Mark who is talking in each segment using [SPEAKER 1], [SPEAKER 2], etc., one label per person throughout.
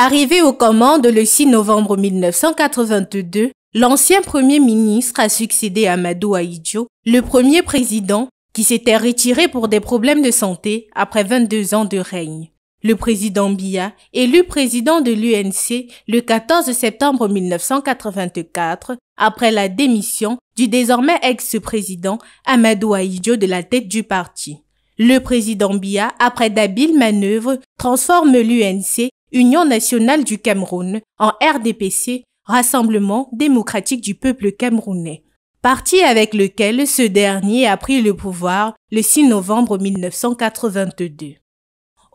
[SPEAKER 1] Arrivé aux commandes le 6 novembre 1982, l'ancien Premier ministre a succédé à Amadou Aïdjo, le premier président qui s'était retiré pour des problèmes de santé après 22 ans de règne. Le président Biya, élu président de l'UNC le 14 septembre 1984, après la démission du désormais ex-président Amadou Aïdjo de la tête du parti. Le président Biya, après d'habiles manœuvres, transforme l'UNC Union nationale du Cameroun, en RDPC, Rassemblement démocratique du peuple camerounais, parti avec lequel ce dernier a pris le pouvoir le 6 novembre 1982.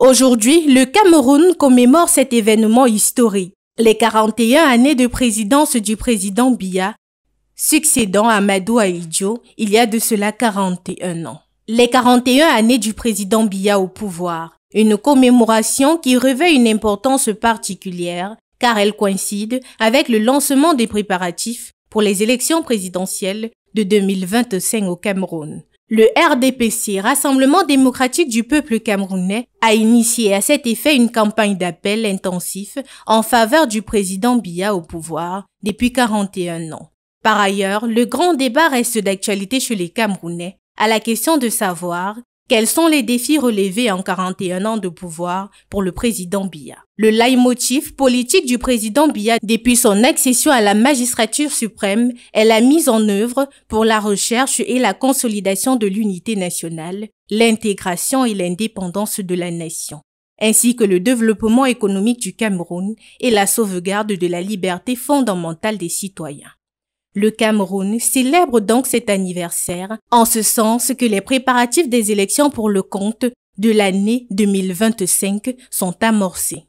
[SPEAKER 1] Aujourd'hui, le Cameroun commémore cet événement historique, les 41 années de présidence du président Biya, succédant à Madou Aïdjo il y a de cela 41 ans. Les 41 années du président Biya au pouvoir, une commémoration qui revêt une importance particulière car elle coïncide avec le lancement des préparatifs pour les élections présidentielles de 2025 au Cameroun. Le RDPC, Rassemblement démocratique du peuple camerounais, a initié à cet effet une campagne d'appel intensif en faveur du président Biya au pouvoir depuis 41 ans. Par ailleurs, le grand débat reste d'actualité chez les Camerounais à la question de savoir quels sont les défis relevés en 41 ans de pouvoir pour le président Biya Le leitmotiv politique du président Biya depuis son accession à la magistrature suprême est la mise en œuvre pour la recherche et la consolidation de l'unité nationale, l'intégration et l'indépendance de la nation, ainsi que le développement économique du Cameroun et la sauvegarde de la liberté fondamentale des citoyens. Le Cameroun célèbre donc cet anniversaire en ce sens que les préparatifs des élections pour le compte de l'année 2025 sont amorcés.